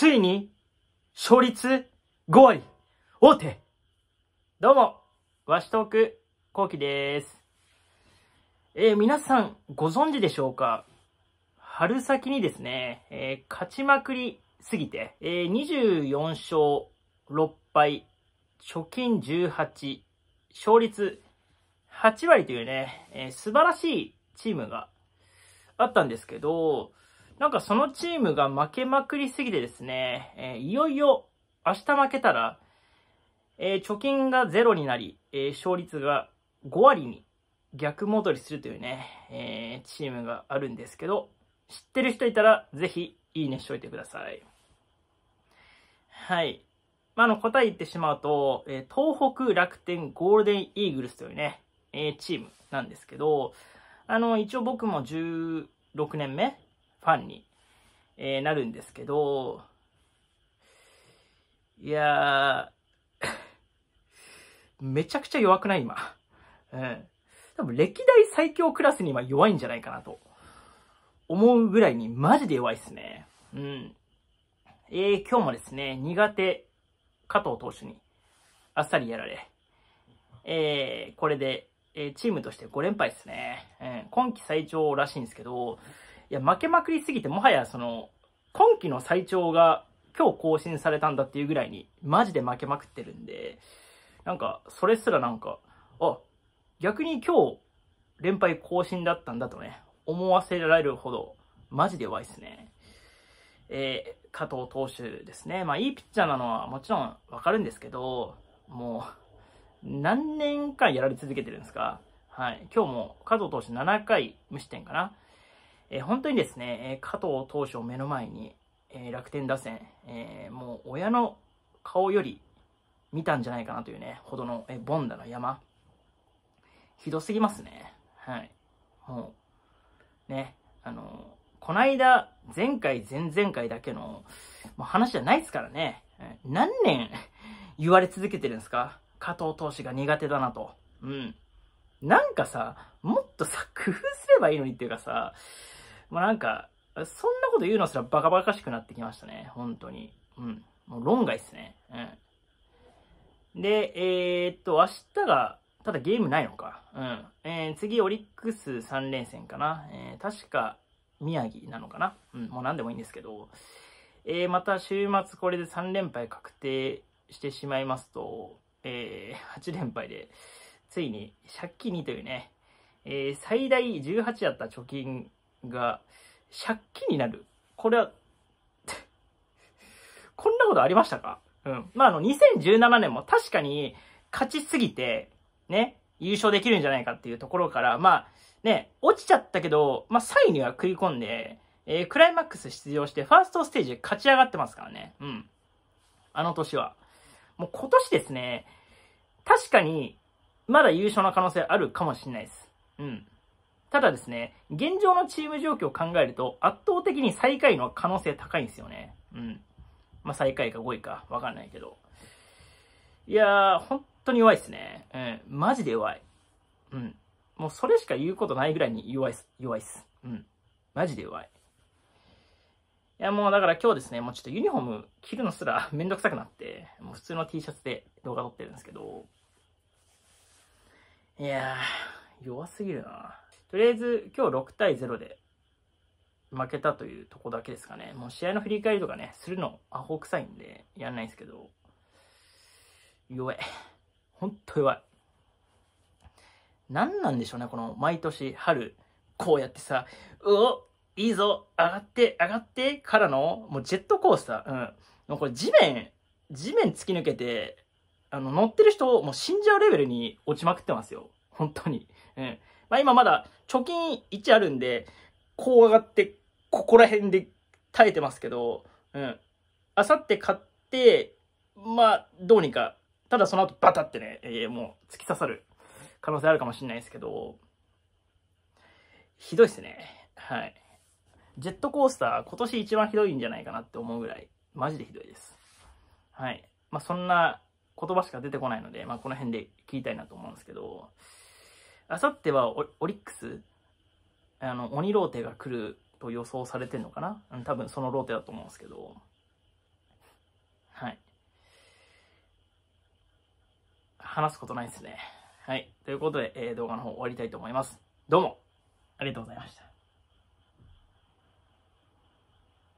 ついに、勝率5割、大手。どうも、わしトーク、こうきです。えー、皆さん、ご存知でしょうか春先にですね、えー、勝ちまくりすぎて、えー、24勝6敗、貯金18、勝率8割というね、えー、素晴らしいチームがあったんですけど、なんかそのチームが負けまくりすぎてですね、えー、いよいよ明日負けたら、えー、貯金がゼロになり、えー、勝率が5割に逆戻りするというね、えチームがあるんですけど、知ってる人いたらぜひいいねしといてください。はい。まあ、の答え言ってしまうと、え東北楽天ゴールデンイーグルスというね、えチームなんですけど、あの、一応僕も16年目ファンに、えー、なるんですけど、いやー めちゃくちゃ弱くない今。うん。多分歴代最強クラスに今弱いんじゃないかなと思うぐらいにマジで弱いっすね。うん。えー、今日もですね、苦手加藤投手にあっさりやられ、えー、これで、えー、チームとして5連敗っすね。うん、今季最長らしいんですけど、いや、負けまくりすぎて、もはやその、今季の最長が今日更新されたんだっていうぐらいに、マジで負けまくってるんで、なんか、それすらなんか、あ、逆に今日、連敗更新だったんだとね、思わせられるほど、マジで弱いっすね。えー、加藤投手ですね。まあ、いいピッチャーなのはもちろんわかるんですけど、もう、何年間やられ続けてるんですかはい。今日も加藤投手7回無失点かな。えー、本当にですね、加藤投手を目の前に、えー、楽天打線、えー、もう親の顔より見たんじゃないかなというね、ほどの、えー、ボンダの山。ひどすぎますね。はい。もう、ね、あのこないだ、前回、前々回だけの、もう話じゃないですからね。何年 言われ続けてるんですか加藤投手が苦手だなと。うん。なんかさ、もっとさ、工夫すればいいのにっていうかさ、まなんか、そんなこと言うのすらバカバカしくなってきましたね。本当に。うん。もう論外っすね。うん。で、えー、っと、明日が、ただゲームないのか。うん。えー、次、オリックス3連戦かな。えー、確か、宮城なのかな。うん。もう何でもいいんですけど。えー、また週末これで3連敗確定してしまいますと、えー、8連敗で、ついに借金2というね、えー、最大18やった貯金が借金になる。これは こんなことありましたかうん。まあ、あの、2017年も確かに勝ちすぎて、ね、優勝できるんじゃないかっていうところから、まあ、ね、落ちちゃったけど、まあ、3位には食い込んで、えー、クライマックス出場して、ファーストステージで勝ち上がってますからね。うん。あの年は。もう今年ですね、確かに、まだ優勝の可能性あるかもしれないです。うん。ただですね、現状のチーム状況を考えると、圧倒的に最下位の可能性高いんですよね。うん。まあ、最下位か5位か、わかんないけど。いやー、本当に弱いですね。うん。マジで弱い。うん。もうそれしか言うことないぐらいに弱いっす。弱いっす。うん。マジで弱い。いや、もうだから今日ですね、もうちょっとユニフォーム着るのすら めんどくさくなって、もう普通の T シャツで動画撮ってるんですけど、いやー、弱すぎるなとりあえず今日6対0で負けたというとこだけですかね。もう試合の振り返りとかね、するのアホ臭いんでやんないんですけど、弱い。ほんと弱い。何なんでしょうね、この毎年春、こうやってさ、うおいいぞ上がって上がってからの、もうジェットコースター。うん。もうこれ地面、地面突き抜けて、あの、乗ってる人、もう死んじゃうレベルに落ちまくってますよ。本当に。うん。まあ今まだ貯金1あるんで、こう上がって、ここら辺で耐えてますけど、うん。あさって買って、まあどうにか、ただその後バタってね、えー、もう突き刺さる可能性あるかもしれないですけど、ひどいっすね。はい。ジェットコースター、今年一番ひどいんじゃないかなって思うぐらい、マジでひどいです。はい。まあ、そんな言葉しか出てこないので、まあ、この辺で聞きたいなと思うんですけど、あさってはオリックスあの、鬼ローテが来ると予想されてんのかな、多分そのローテだと思うんですけど。はい。話すことないですね。はい。ということで、えー、動画の方終わりたいと思います。どうもありがとうございました。